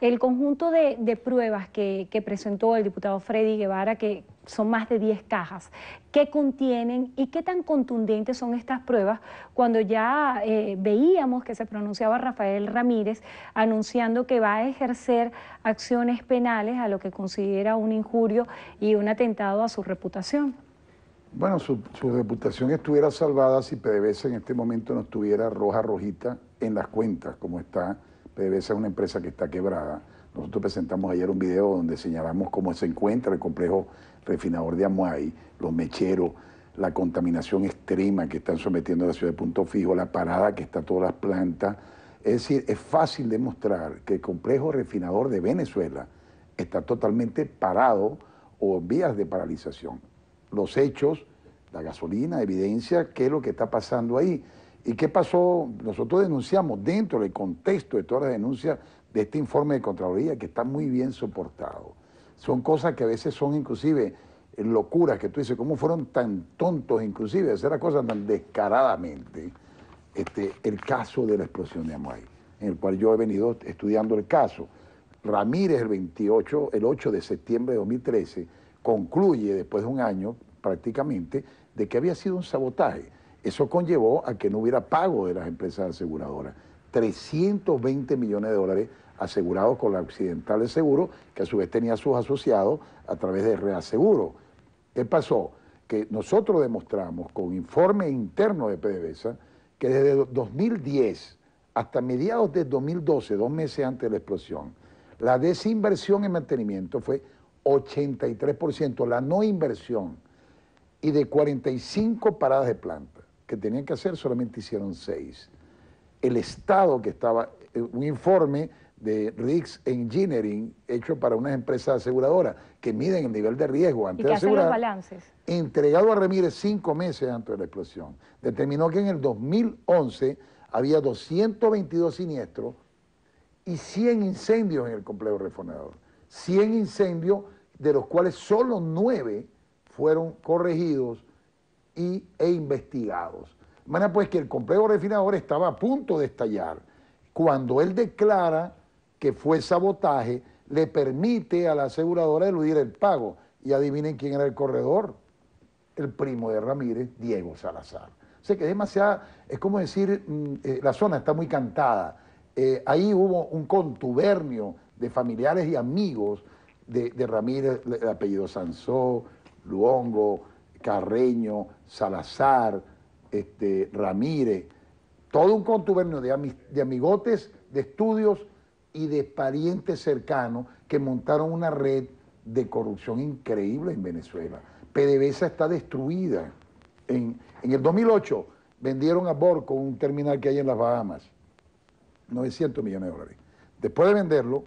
El conjunto de, pruebas que, presentó el diputado Freddy Guevara, que son más de 10 cajas, ¿qué contienen y qué tan contundentes son estas pruebas? Cuando ya eh, veíamos que se pronunciaba Rafael Ramírez anunciando que va a ejercer acciones penales a lo que considera un injurio y un atentado a su reputación. Bueno, su, su, reputación estuviera salvada si PDVSA en este momento no estuviera roja rojita en las cuentas, como está PDVSA es una empresa que está quebrada. Nosotros presentamos ayer un video donde señalamos cómo se encuentra el complejo refinador de Amuay, los mecheros, la contaminación extrema que están sometiendo a la ciudad de Punto Fijo, la parada que está todas las plantas. Es decir, es fácil demostrar que el complejo refinador de Venezuela está totalmente parado o en vías de paralización. Los hechos, la gasolina, evidencia qué es lo que está pasando ahí. ¿Y qué pasó? Nosotros denunciamos dentro del contexto de todas las denuncias de este informe de Contraloría que está muy bien soportado. Son cosas que a veces son inclusive locuras que tú dices, ¿cómo fueron tan tontos inclusive hacer las cosas tan descaradamente? Este, el caso de la explosión de Amway, en el cual yo he venido estudiando el caso. Ramírez el 28, el 8 de septiembre de 2013, concluye después de un año prácticamente de que había sido un sabotaje eso conllevó a que no hubiera pago de las empresas aseguradoras. 320 millones de dólares asegurados con la Occidental de Seguro, que a su vez tenía sus asociados a través de Reaseguro. ¿Qué pasó? Que nosotros demostramos con informe interno de PDVSA que desde 2010 hasta mediados de 2012, dos meses antes de la explosión, la desinversión en mantenimiento fue 83%, la no inversión, y de 45 paradas de plantas que tenían que hacer, solamente hicieron seis. El Estado que estaba, eh, un informe de Riggs Engineering hecho para unas empresas aseguradoras que miden el nivel de riesgo antes y de balances. entregado a Ramírez cinco meses antes de la explosión. Determinó que en el 2011 había 222 siniestros y 100 incendios en el complejo reformador. 100 incendios de los cuales solo 9 fueron corregidos y, e investigados. De manera pues que el complejo refinador estaba a punto de estallar. Cuando él declara que fue sabotaje, le permite a la aseguradora eludir el pago. Y adivinen quién era el corredor. El primo de Ramírez, Diego Salazar. O sea que es demasiado, es como decir, mm, eh, la zona está muy cantada. Eh, ahí hubo un contubernio de familiares y amigos de, de Ramírez, el apellido Sansó, Luongo, Carreño, Salazar, este, Ramírez, todo un contubernio de, amigotes, de estudios y de parientes cercanos que montaron una red de corrupción increíble en Venezuela. PDVSA está destruida. En, en, el 2008 vendieron a Borco un terminal que hay en las Bahamas, 900 millones de dólares. Después de venderlo,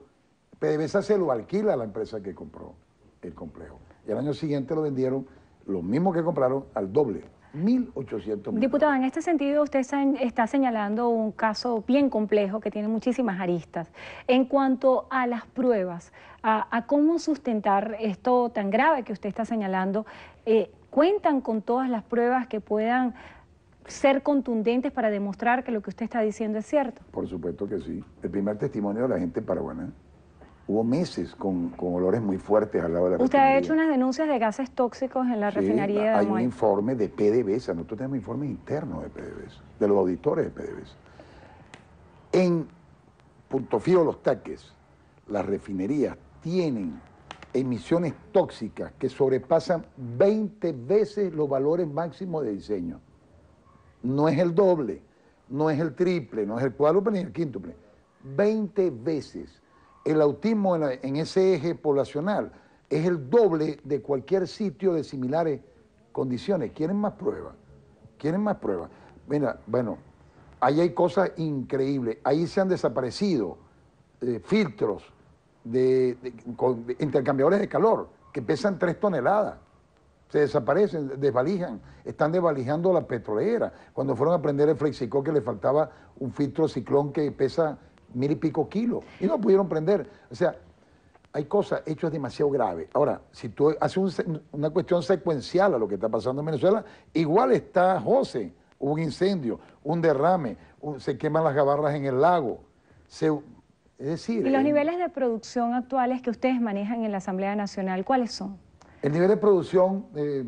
PDVSA se lo alquila a la empresa que compró el complejo. Y al año siguiente lo vendieron los mismos que compraron al doble. 1.800 diputada en este sentido usted está señalando un caso bien complejo que tiene muchísimas aristas. En cuanto a las pruebas, a, cómo sustentar esto tan grave que usted está señalando, eh, ¿cuentan con todas las pruebas que puedan ser contundentes para demostrar que lo que usted está diciendo es cierto? Por supuesto que sí. El primer testimonio de la gente paraguana hubo meses con, olores muy fuertes al lado de la Usted ha hecho unas denuncias de gases tóxicos en la refinería de hay un informe de PDVSA, nosotros tenemos informe interno de PDVSA, de los auditores de PDVSA. En Punto Fío Los Taques, las refinerías tienen emisiones tóxicas que sobrepasan 20 veces los valores máximos de diseño. No es el doble, no es el triple, no es el cuádruple ni el quíntuple. 20 veces el autismo en, ese eje poblacional es el doble de cualquier sitio de similares condiciones. ¿Quieren más pruebas? ¿Quieren más pruebas? Mira, bueno, ahí hay cosas increíbles. Ahí se han desaparecido eh, filtros de, de, intercambiadores de calor que pesan tres toneladas. Se desaparecen, desvalijan, están desvalijando la petrolera. Cuando fueron a prender el flexicó que le faltaba un filtro ciclón que pesa mil y pico kilos y no pudieron prender. O sea, hay cosas, hechos demasiado graves. Ahora, si tú haces una cuestión secuencial a lo que está pasando en Venezuela, igual está José, un incendio, un derrame, se queman las gabarras en el lago. es decir... ¿Y los niveles de producción actuales que ustedes manejan en la Asamblea Nacional, cuáles son? El nivel de producción, eh,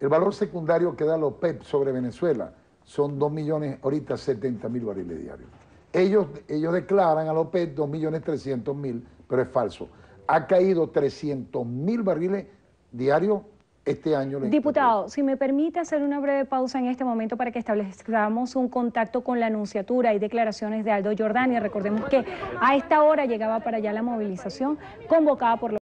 el valor secundario que da los PEP sobre Venezuela son 2 millones, ahorita 70 mil barriles diarios. Ellos, ellos declaran a López 2.300.000, pero es falso. Ha caído 300.000 barriles diarios este año. Diputado, si me permite hacer una breve pausa en este momento para que establezcamos un contacto con la anunciatura y declaraciones de Aldo Jordania. Recordemos que a esta hora llegaba para allá la movilización convocada por la